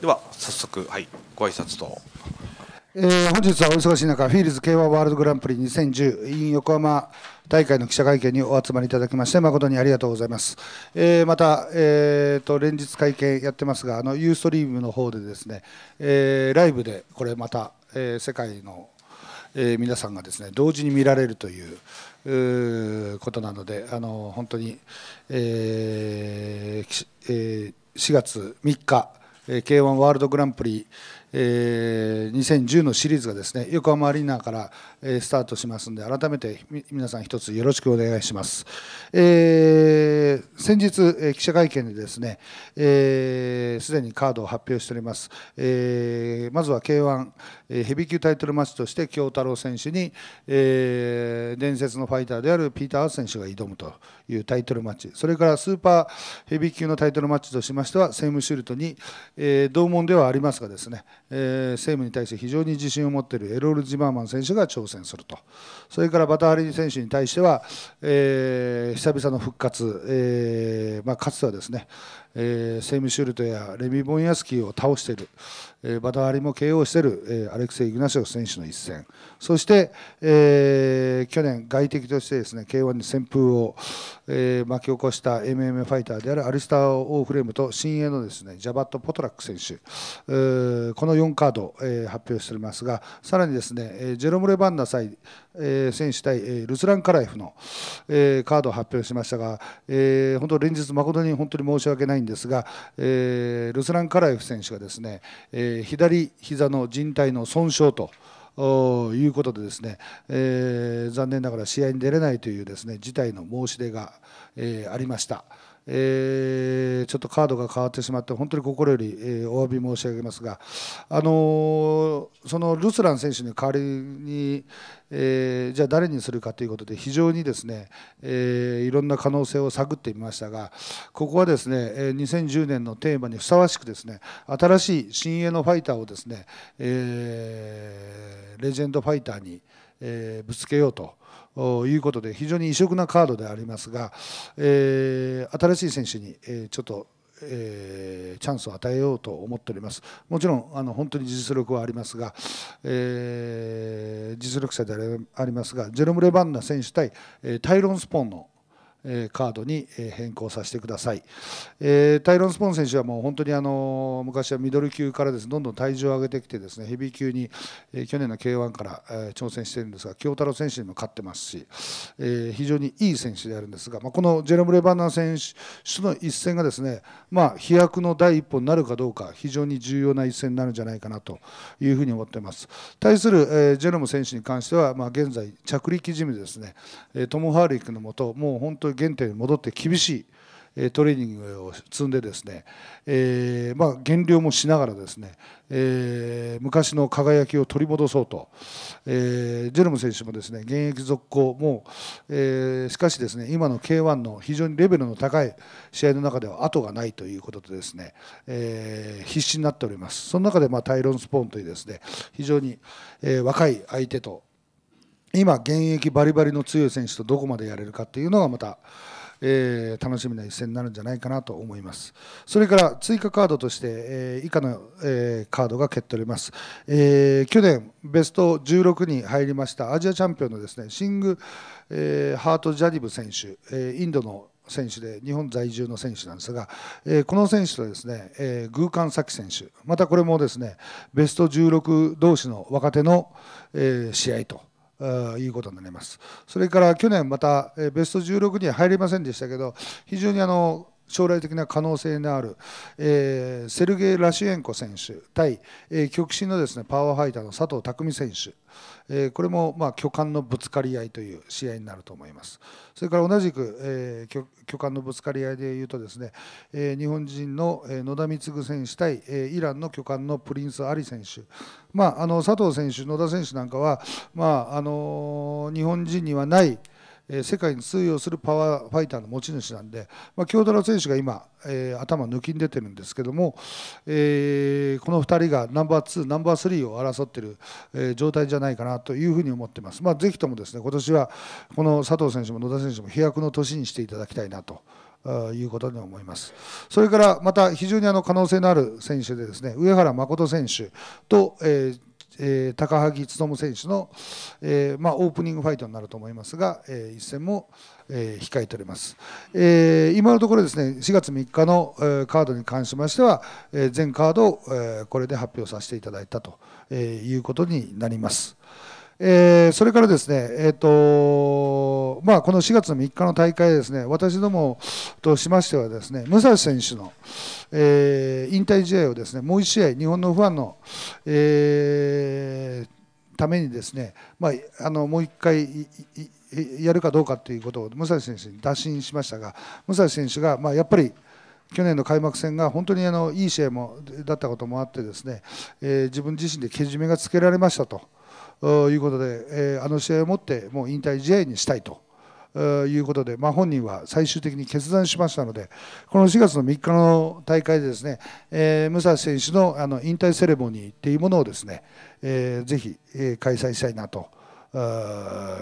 では早速、はい、ご挨拶と。えー、本日はお忙しい中、フィールズ K1 ワールドグランプリ2010 in 横浜大会の記者会見にお集まりいただきまして誠にありがとうございます。えー、また、えーと、連日会見やってますが、あのユーストリームの方でですね、えー、ライブでこれまた、えー、世界の、えー、皆さんがですね同時に見られるといううことなので、あの本当に、えーえー、4月3日 K1 ワールドグランプリ、え2010のシリーズがですね横浜アリーナからスタートしますので改めて皆さん一つよろしくお願いします。えー、先日記者会見でですねすで、ー、にカードを発表しております、えー、まずは K1 ヘビー級タイトルマッチとして京太郎選手に、えー、伝説のファイターであるピーター・アース選手が挑むというタイトルマッチそれからスーパーヘビー級のタイトルマッチとしましてはセイムシュルトに、えー、同門ではありますがですね、えー、セイムに対して非常に自信を持っているエロール・ジマーマン選手が挑戦戦すると、それからバタハリ選手に対しては、えー、久々の復活、えーまあ、かつてはですね、えー、セイムシュルトやレミ・ボンヤスキーを倒している、えー、バタハリも KO している、えー、アレクセイ・イグナシオ選手の一戦、そして、えー、去年、外敵としてですね K1 に旋風を、えー、巻き起こした MMA ファイターであるアリスター・オーフレームと新鋭のですねジャバット・ポトラック選手、えー、この4カード、えー、発表しておりますが、さらにですね、えー、ジェロム・レバンナ選手対、えー、ルスラン・カライフの、えー、カードを発表しましたが、えー、本当、連日、誠に本当に申し訳ないんですが、えー、ルスラン・カラエフ選手がですね、えー、左膝の靭帯の損傷と。いうことでですね、えー、残念ながら試合に出れないというですね事態の申し出が、えー、ありました。えー、ちょっとカードが変わってしまって本当に心より、えー、お詫び申し上げますが、あのー、そのルスラン選手に代わりに、えー、じゃあ誰にするかということで非常にですね、えー、いろんな可能性を探ってみましたがここはですね2010年のテーマにふさわしくですね新しい新鋭のファイターをですね、えー、レジェンドファイターに、えー、ぶつけようと。いうことで非常に異色なカードでありますが、えー、新しい選手に、えー、ちょっとえー、チャンスを与えようと思っておりますもちろんあの本当に実力はありますが、えー、実力者でありますがジェロム・レバンナ選手対、えー、タイロン・スポーンのカードに変更させてください、えー、タイロン・スポーン選手はもう本当にあの昔はミドル級からです、どんどん体重を上げてきてですねヘビー級に、えー、去年の k 1から、えー、挑戦してるんですが京太郎選手にも勝ってますし、えー、非常にいい選手であるんですが、まあ、このジェロム・レバンナー選手との一戦がですね、まあ、飛躍の第一歩になるかどうか非常に重要な一戦になるんじゃないかなというふうに思っています。対する、えー、ジェロム選手に関しては、まあ、現在着陸ジムですね、えトム・ハーリックのもともう本当原点に戻って厳しいトレーニングを積んでですね、えー、まあ、減量もしながらですね、えー、昔の輝きを取り戻そうと、えー、ジェルム選手もですね現役続行も、えー、しかしですね今の k 1の非常にレベルの高い試合の中では後がないということでですね、えー、必死になっておりますその中で、まあ、タイロン・スポーンというですね非常に、え若い相手と今、現役バリバリの強い選手とどこまでやれるかというのがまた、えー、楽しみな一戦になるんじゃないかなと思います。それから追加カードとして、えー、以下の、えー、カードが蹴っております、え去年ベスト16に入りましたアジアチャンピオンのですねシング、えハート・ジャディブ選手、えインドの選手で日本在住の選手なんですが、えー、この選手とですね、えー、グーカンサキ選手またこれもですねベスト16同士の若手の、えー、試合ということになります。それから去年またベスト16には入りませんでしたけど非常にあの将来的な可能性のある、えー、セルゲイ・ラシエンコ選手対、えー、極真のです、ね、パワーファイターの佐藤匠選手、えー、これも、まあ、巨漢のぶつかり合いという試合になると思いますそれから同じく、えー、巨巨漢のぶつかり合いでいうとですね、えー、日本人の、え野田貢選手対、えー、イランの巨漢のプリンス・アリ選手、まあ、あの佐藤選手野田選手なんかは、まああのー、日本人にはない、世界に通用するパワーファイターの持ち主なんで、まあ、京ドラ選手が今、えー、頭抜きに出てるんですけども、えー、この2人がナンバー2ナンバー3を争っている、えー、状態じゃないかなというふうに思ってます、まあ、ぜひともですね今年はこの佐藤選手も野田選手も飛躍の年にしていただきたいなと。いうことに思います。それからまた非常にあの可能性のある選手でですね、上原誠選手と、えーえー、高萩努選手の、えーまあ、オープニングファイトになると思いますが、えー、一戦も、えー、控えております、えー、今のところですね4月3日の、えー、カードに関しましては、えー、全カードを、えー、これで発表させていただいたと、えー、いうことになります。えー、それからですね、えーとまあ、この4月の3日の大会ですね、私どもとしましてはですね、武蔵選手の、えー、引退試合をですね、もう1試合、日本のファンの、えー、ためにですね、まあ、あのもう1回やるかどうかということを武蔵選手に打診しましたが、武蔵選手が、まあ、やっぱり去年の開幕戦が本当にあのいい試合もだったこともあってですね、えー、自分自身でけじめがつけられましたと。いうことで、えあの試合をもってもう引退試合にしたいと。いうことで、まあ、本人は最終的に決断しましたので、この4月の3日の大会でですね、えー、武蔵選手のあの引退セレモニーというものをですね、えー、ぜひ、えー、開催したいなと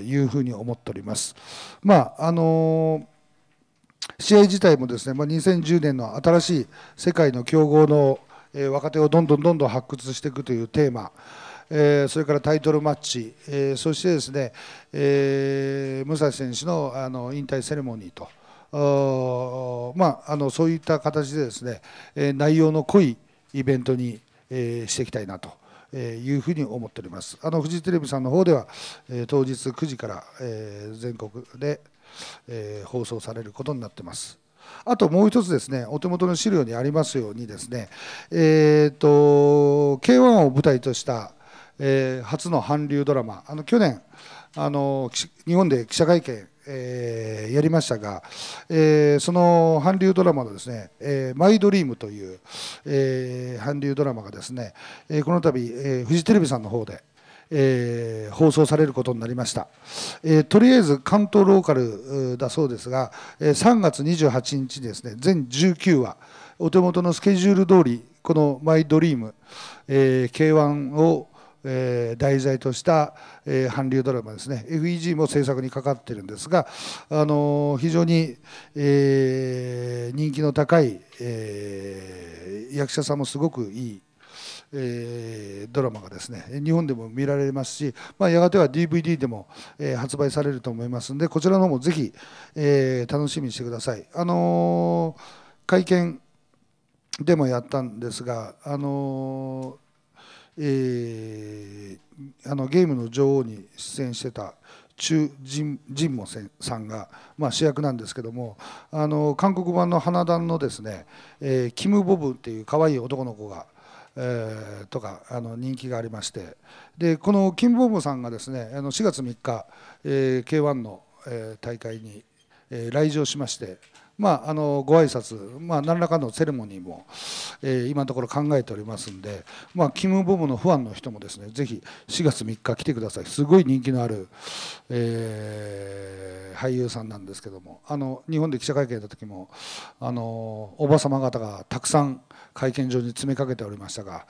いうふうに思っております。まあ、あのー試合自体もですね、まあ、2010年の新しい世界の強豪の、えー、若手をどんどんどんどん発掘していくというテーマ、えそれからタイトルマッチ、えそしてですね、え武蔵選手のあの引退セレモニーと。まあ、あのそういった形でですね、え内容の濃いイベントに、えしていきたいなと。えいうふうに思っております。あのフジテレビさんの方では、え当日9時から、え全国で、え放送されることになってます。あともう一つですね、お手元の資料にありますようにですね、えーと、と K1 を舞台としたえー、初の韓流ドラマあの去年あの日本で記者会見、えー、やりましたが、えー、その韓流ドラマのですね、えー、マイドリームという、えー、韓流ドラマがですね、えー、この度、えー、フジテレビさんの方でえー、放送されることになりました、えー、とりあえず関東ローカルだそうですが、えー、3月28日ですね全19話お手元のスケジュール通りこの「マイドリーム、えー、K1 をえー、題材とした、えー、韓流ドラマですね FEG も制作にかかってるんですが、あのー、非常に、えー、人気の高い、えー、役者さんもすごくいいえー、ドラマがですね日本でも見られますし、まあ、やがては DVD でも、えー、発売されると思いますのでこちらの方もぜひ、えー、楽しみにしてください。あの会見でもやったんですが、あのえー、あのゲームの女王に出演してた中神神保さんが、まあ、主役なんですけどもあの韓国版の花壇のですね、えー、キム・ボブっていう可愛い男の子が、えー、とかあの人気がありましてでこのキム・ボブさんがですねあの4月3日、えー、k 1の、えー、大会に、えー、来場しまして。まあ、あのご挨拶、まあ、何らかのセレモニーも、えー、今のところ考えておりますんで、まあ、キム・ボムのファンの人もですねぜひ4月3日来てくださいすごい人気のある、えー、俳優さんなんですけどもあの日本で記者会見の時もあのおば様方がたくさん会見場に詰めかけておりましたが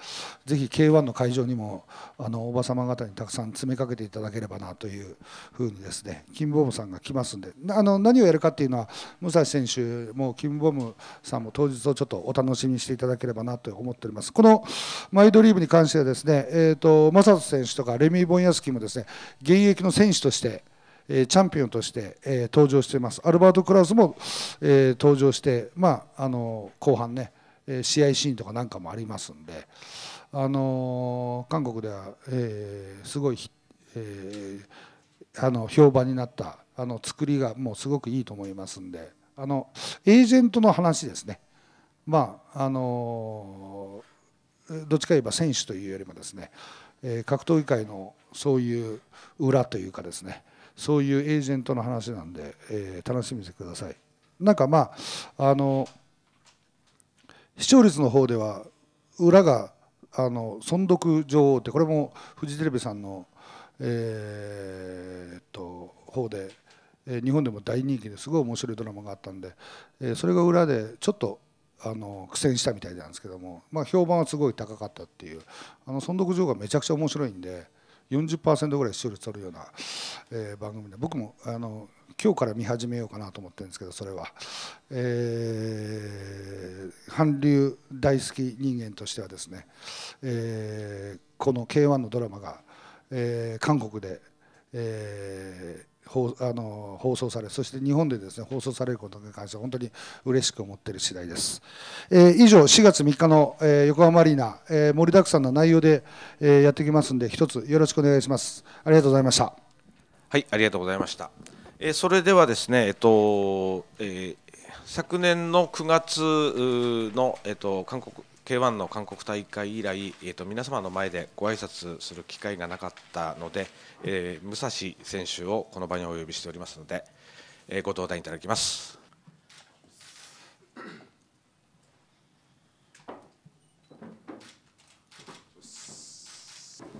ぜひ k 1の会場にもあのおば様方にたくさん詰めかけていただければなというふうにですねキム・ボムさんが来ますんであの何をやるかっていうのは武蔵選手手もうキム・ボムさんも当日をちょっとお楽しみにしていただければなと思っておりますこのマイドリームに関してはですね、えーと、マサト選手とかレミー・ボンヤスキーもですね現役の選手としてチャンピオンとして登場していますアルバート・クラウスも登場して、まあ、あの後半ね試合シーンとかなんかもありますんで、あの韓国では、えー、すごい、えー、あの評判になったあの作りがもうすごくいいと思いますんで。あのエージェントの話ですね、まあ、あのどっちか言いえば選手というよりもですね、え格闘技界のそういう裏というかですねそういうエージェントの話なんで、えー、楽しみにしてください。なんかまああの視聴率の方では裏があの存続女王ってこれもフジテレビさんのえー、っと方で日本でも大人気ですごい面白いドラマがあったんでそれが裏でちょっとあの苦戦したみたいなんですけども、まあ、評判はすごい高かったっていうあの存続上がめちゃくちゃ面白いんで40%ぐらい視聴率取るような、え番組で僕もあの今日から見始めようかなと思ってるんですけどそれは、え韓流大好き人間としてはですね、えこの k 1のドラマが、え韓国で、えー放あの放送されそして日本でですね放送されることに関して本当に嬉しく思っている次第です、えー、以上4月3日の、えー、横浜アリーナ、えー、盛りだくさんの内容で、えー、やってきますので一つよろしくお願いしますありがとうございましたはいありがとうございました、えー、それではですねえっと、えー、昨年の9月の、えっと、韓国 K1 の韓国大会以来、えーと、皆様の前でご挨拶する機会がなかったので、えー、武蔵選手をこの場にお呼びしておりますので、えー、ご登壇いただきます。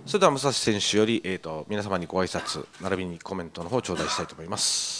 それでは武蔵選手より、えーと、と皆様にご挨拶並びにコメントの方を頂戴したいと思います。